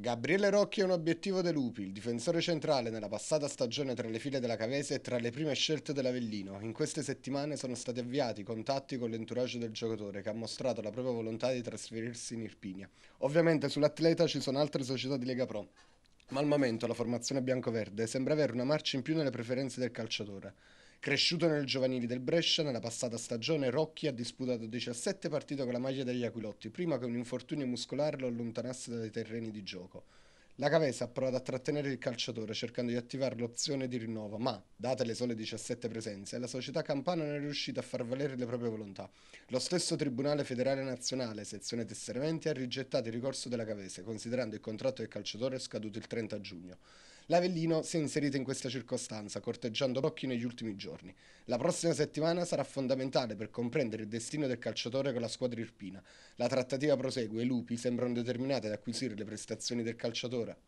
Gabriele Rocchi è un obiettivo dei Lupi, il difensore centrale nella passata stagione tra le file della Cavese e tra le prime scelte dell'Avellino. In queste settimane sono stati avviati contatti con l'entourage del giocatore che ha mostrato la propria volontà di trasferirsi in Irpinia. Ovviamente sull'atleta ci sono altre società di Lega Pro, ma al momento la formazione bianco-verde sembra avere una marcia in più nelle preferenze del calciatore. Cresciuto nel giovanile del Brescia, nella passata stagione Rocchi ha disputato 17 partite con la maglia degli Aquilotti, prima che un infortunio muscolare lo allontanasse dai terreni di gioco. La Cavesa ha provato a trattenere il calciatore cercando di attivare l'opzione di rinnovo, ma, date le sole 17 presenze, la società campana non è riuscita a far valere le proprie volontà. Lo stesso Tribunale Federale Nazionale, sezione tesseramenti, ha rigettato il ricorso della Cavese, considerando il contratto del calciatore scaduto il 30 giugno. L'Avellino si è inserito in questa circostanza, corteggiando Rocchi negli ultimi giorni. La prossima settimana sarà fondamentale per comprendere il destino del calciatore con la squadra irpina. La trattativa prosegue e i lupi sembrano determinati ad acquisire le prestazioni del calciatore.